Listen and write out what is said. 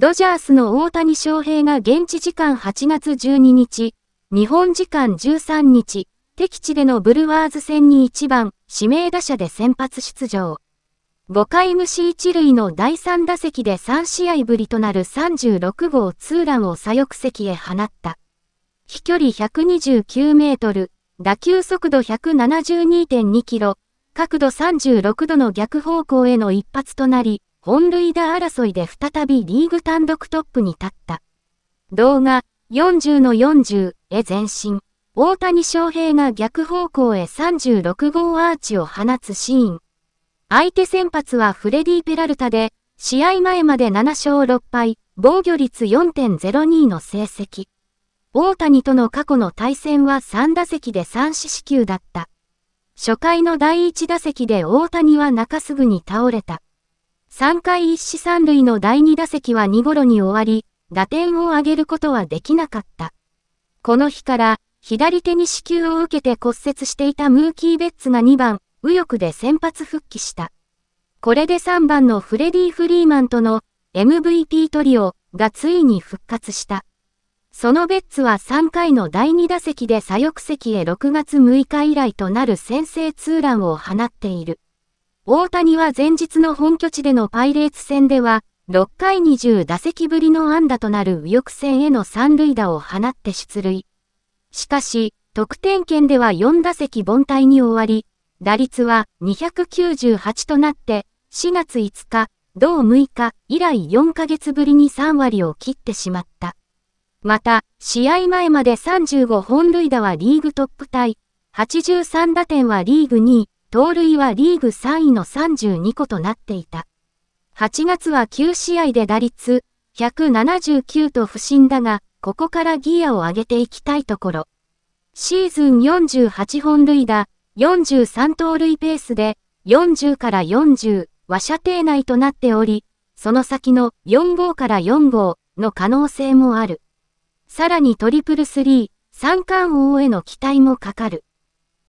ドジャースの大谷翔平が現地時間8月12日、日本時間13日、敵地でのブルワーズ戦に1番、指名打者で先発出場。5回無視1塁の第3打席で3試合ぶりとなる36号ツーランを左翼席へ放った。飛距離129メートル、打球速度172.2キロ、角度36度の逆方向への一発となり、本塁打争いで再びリーグ単独トップに立った。動画40の40へ前進。大谷翔平が逆方向へ36号アーチを放つシーン。相手先発はフレディ・ペラルタで、試合前まで7勝6敗、防御率4.02の成績。大谷との過去の対戦は3打席で3四死球だった。初回の第1打席で大谷は中すぐに倒れた。3回一死三塁の第2打席は2頃に終わり、打点を挙げることはできなかった。この日から、左手に支給を受けて骨折していたムーキー・ベッツが2番、右翼で先発復帰した。これで3番のフレディ・フリーマンとの MVP トリオがついに復活した。そのベッツは3回の第2打席で左翼席へ6月6日以来となる先制ツーランを放っている。大谷は前日の本拠地でのパイレーツ戦では、6回20打席ぶりの安打となる右翼戦への三塁打を放って出塁。しかし、得点圏では4打席凡退に終わり、打率は298となって、4月5日、同6日以来4ヶ月ぶりに3割を切ってしまった。また、試合前まで35本塁打はリーグトップ対、83打点はリーグ2位、盗塁はリーグ3位の32個となっていた。8月は9試合で打率179と不振だが、ここからギアを上げていきたいところ。シーズン48本塁打、43盗塁ペースで、40から40は射程内となっており、その先の4号から4号の可能性もある。さらにトリプルスリー、三冠王への期待もかかる。